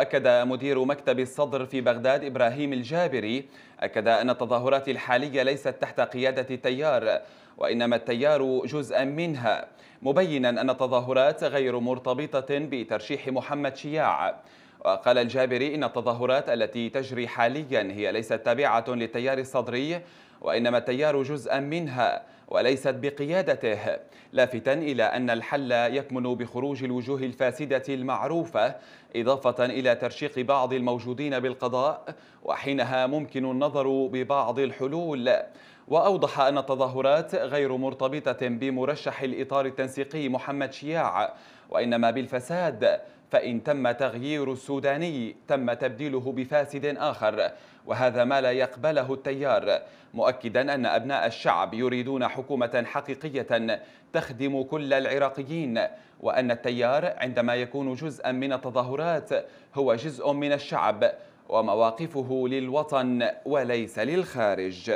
وأكد مدير مكتب الصدر في بغداد إبراهيم الجابري أكد أن التظاهرات الحالية ليست تحت قيادة التيار وإنما التيار جزءا منها مبينا أن التظاهرات غير مرتبطة بترشيح محمد شياع وقال الجابري إن التظاهرات التي تجري حاليا هي ليست تابعة للتيار الصدري وإنما التيار جزءا منها وليست بقيادته لافتا إلى أن الحل يكمن بخروج الوجوه الفاسدة المعروفة إضافة إلى ترشيق بعض الموجودين بالقضاء وحينها ممكن النظر ببعض الحلول وأوضح أن التظاهرات غير مرتبطة بمرشح الإطار التنسيقي محمد شياع وإنما بالفساد فإن تم تغيير السوداني تم تبديله بفاسد آخر وهذا ما لا يقبله التيار مؤكدا أن أبناء الشعب يريدون حكومة حقيقية تخدم كل العراقيين وأن التيار عندما يكون جزءا من التظاهرات هو جزء من الشعب ومواقفه للوطن وليس للخارج